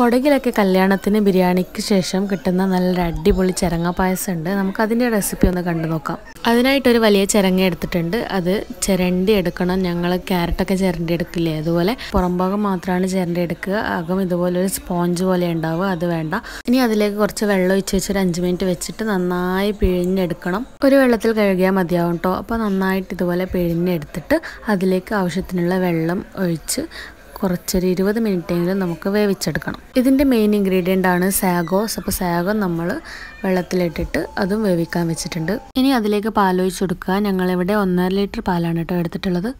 കൊടകിലൊക്കെ കല്യാണത്തിന് ബിരിയാണിക്ക് ശേഷം കിട്ടുന്ന നല്ലൊരു അടിപൊളി ചിരങ്ങ പായസം ഉണ്ട് നമുക്ക് അതിൻ്റെ റെസിപ്പി ഒന്ന് കണ്ടു നോക്കാം അതിനായിട്ടൊരു വലിയ ചിരങ്ങ എടുത്തിട്ടുണ്ട് അത് ചിരണ്ടി എടുക്കണം ഞങ്ങൾ ക്യാരറ്റൊക്കെ ചിരണ്ടി എടുക്കില്ലേ അതുപോലെ പുറംഭാഗം മാത്രമാണ് ചിരണ്ടി എടുക്കുക അകം ഇതുപോലെ ഒരു സ്പോഞ്ച് പോലെ ഉണ്ടാവുക അത് വേണ്ട ഇനി അതിലേക്ക് കുറച്ച് വെള്ളം ഒഴിച്ച് വെച്ച് ഒരു അഞ്ച് മിനിറ്റ് വെച്ചിട്ട് നന്നായി പിഴിഞ്ഞെടുക്കണം ഒരു വെള്ളത്തിൽ കഴുകിയാൽ മതിയാവും കേട്ടോ അപ്പോൾ നന്നായിട്ട് ഇതുപോലെ പിഴിഞ്ഞെടുത്തിട്ട് അതിലേക്ക് ആവശ്യത്തിനുള്ള വെള്ളം ഒഴിച്ച് കുറച്ചൊരു ഇരുപത് മിനിറ്റെങ്കിലും നമുക്ക് വേവിച്ചെടുക്കണം ഇതിൻ്റെ മെയിൻ ഇൻഗ്രീഡിയൻ്റ് ആണ് സാഗോസ് അപ്പോൾ സാഗോ നമ്മൾ വെള്ളത്തിലിട്ടിട്ട് അതും വേവിക്കാൻ വെച്ചിട്ടുണ്ട് ഇനി അതിലേക്ക് പാലൊഴിച്ച് കൊടുക്കുക ഞങ്ങളിവിടെ ഒന്നര ലിറ്റർ പാലാണ് കേട്ടോ എടുത്തിട്ടുള്ളത്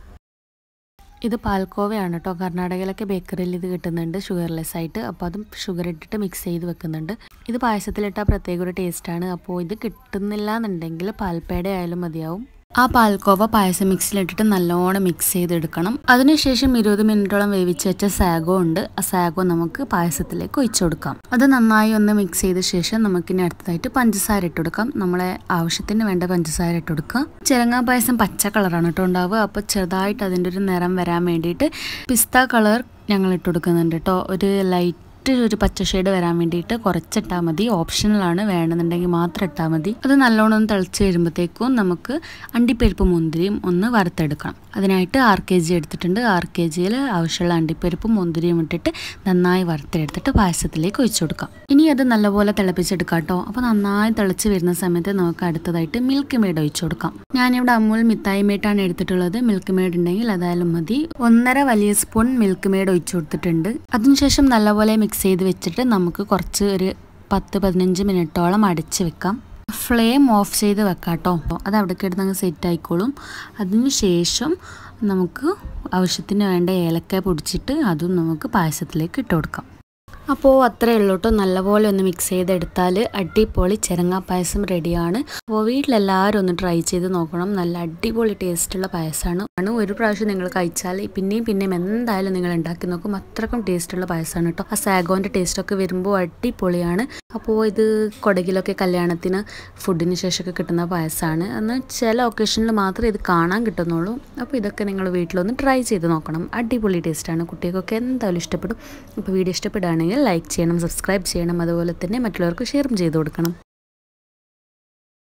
ഇത് പാൽക്കോവയാണ് കേട്ടോ കർണാടകയിലൊക്കെ ബേക്കറിയിൽ ഇത് കിട്ടുന്നുണ്ട് ഷുഗർലെസ് ആയിട്ട് അപ്പോൾ അതും ഷുഗർ ഇട്ടിട്ട് മിക്സ് ചെയ്ത് വെക്കുന്നുണ്ട് ഇത് പായസത്തിലിട്ടാൽ പ്രത്യേക ഒരു ടേസ്റ്റാണ് അപ്പോൾ ഇത് കിട്ടുന്നില്ല എന്നുണ്ടെങ്കിൽ പാൽപ്പേട ആയാലും മതിയാവും ആ പാൽക്കോവ പായസം മിക്സിലിട്ടിട്ട് നല്ലോണം മിക്സ് ചെയ്തെടുക്കണം അതിനുശേഷം ഇരുപത് മിനിറ്റോളം വേവിച്ച് വെച്ച സാഗോ ഉണ്ട് ആ സാഗോ നമുക്ക് പായസത്തിലേക്ക് ഒഴിച്ചു കൊടുക്കാം അത് നന്നായി ഒന്ന് മിക്സ് ചെയ്ത ശേഷം നമുക്കിനി അടുത്തതായിട്ട് പഞ്ചസാര ഇട്ടുകൊടുക്കാം നമ്മളെ ആവശ്യത്തിന് വേണ്ട പഞ്ചസാര ഇട്ടുകൊടുക്കാം ചിരങ്ങാ പായസം പച്ച കളറാണ് കേട്ടോ ഉണ്ടാവുക അപ്പോൾ ചെറുതായിട്ട് അതിൻ്റെ ഒരു നിറം വരാൻ വേണ്ടിയിട്ട് പിസ്ത കളർ ഞങ്ങൾ ഇട്ടുകൊടുക്കുന്നുണ്ട് കേട്ടോ ഒരു ലൈറ്റ് മറ്റൊരു പച്ച ഷെയ്ഡ് വരാൻ വേണ്ടിയിട്ട് കുറച്ചിട്ടാൽ മതി ഓപ്ഷണലാണ് വേണമെന്നുണ്ടെങ്കിൽ മാത്രം ഇട്ടാൽ മതി അത് നല്ലോണം തിളച്ച് വരുമ്പോഴത്തേക്കും നമുക്ക് അണ്ടിപ്പരിപ്പ് മുന്തിരിയും ഒന്ന് വറുത്തെടുക്കണം അതിനായിട്ട് ആർ കെ ജി എടുത്തിട്ടുണ്ട് ആർ കെ ജിയിൽ ആവശ്യമുള്ള അണ്ടിപ്പരിപ്പ് മുന്തിരിയും ഇട്ടിട്ട് നന്നായി വറുത്തെടുത്തിട്ട് പായസത്തിലേക്ക് ഒഴിച്ചു കൊടുക്കാം ഇനി അത് നല്ലപോലെ തിളപ്പിച്ചെടുക്കാം കേട്ടോ അപ്പോൾ നന്നായി തിളച്ച് വരുന്ന സമയത്ത് നമുക്ക് അടുത്തതായിട്ട് മിൽക്ക് മെയ്ഡ് ഒഴിച്ചു കൊടുക്കാം ഞാനിവിടെ അമൂൽ മിത്തായി മേട്ടാണ് എടുത്തിട്ടുള്ളത് മിൽക്ക് മെയ്ഡ് ഉണ്ടെങ്കിൽ അതായാലും മതി ഒന്നര വലിയ സ്പൂൺ മിൽക്ക് മെയ്ഡ് ഒഴിച്ചു കൊടുത്തിട്ടുണ്ട് അതിനുശേഷം നല്ലപോലെ മിക്സ് ചെയ്ത് വെച്ചിട്ട് നമുക്ക് കുറച്ച് ഒരു പത്ത് പതിനഞ്ച് മിനിറ്റോളം അടിച്ച് വെക്കാം ഫ്ലെയിം ഓഫ് ചെയ്ത് വെക്കാം കേട്ടോ അത് അവിടെ കിടന്ന് അങ്ങ് സെറ്റ് ആയിക്കോളും അതിന് ശേഷം നമുക്ക് ആവശ്യത്തിന് വേണ്ട ഏലക്ക പൊടിച്ചിട്ട് അതും നമുക്ക് പായസത്തിലേക്ക് ഇട്ട് കൊടുക്കാം അപ്പോൾ അത്രയേ ഉള്ളൂ കേട്ടോ നല്ലപോലെ ഒന്ന് മിക്സ് ചെയ്തെടുത്താൽ അടിപൊളി ചെരങ്ങാ പായസം റെഡിയാണ് അപ്പോൾ വീട്ടിലെല്ലാവരും ഒന്ന് ട്രൈ ചെയ്ത് നോക്കണം നല്ല അടിപൊളി ടേസ്റ്റുള്ള പായസമാണ് ആണ് ഒരു പ്രാവശ്യം നിങ്ങൾ കഴിച്ചാൽ പിന്നെയും പിന്നെയും എന്തായാലും നിങ്ങൾ ഉണ്ടാക്കി നോക്കും അത്രക്കും ടേസ്റ്റുള്ള പായസമാണ് കേട്ടോ ആ സാഗോൻ്റെ ടേസ്റ്റൊക്കെ വരുമ്പോൾ അടിപൊളിയാണ് അപ്പോൾ ഇത് കൊടകിലൊക്കെ കല്യാണത്തിന് ഫുഡിന് ശേഷമൊക്കെ കിട്ടുന്ന പായസമാണ് എന്നാൽ ചില ഒക്കേഷനിൽ മാത്രമേ ഇത് കാണാൻ കിട്ടുന്നുള്ളൂ അപ്പോൾ ഇതൊക്കെ നിങ്ങൾ വീട്ടിലൊന്ന് ട്രൈ ചെയ്ത് നോക്കണം അടിപൊളി ടേസ്റ്റാണ് കുട്ടികൾക്കൊക്കെ എന്തായാലും ഇഷ്ടപ്പെടും അപ്പോൾ വീഡിയോ ഇഷ്ടപ്പെടുകയാണെങ്കിൽ ലൈക്ക് ചെയ്യണം സബ്സ്ക്രൈബ് ചെയ്യണം അതുപോലെ തന്നെ മറ്റുള്ളവർക്ക് ഷെയറും ചെയ്ത് കൊടുക്കണം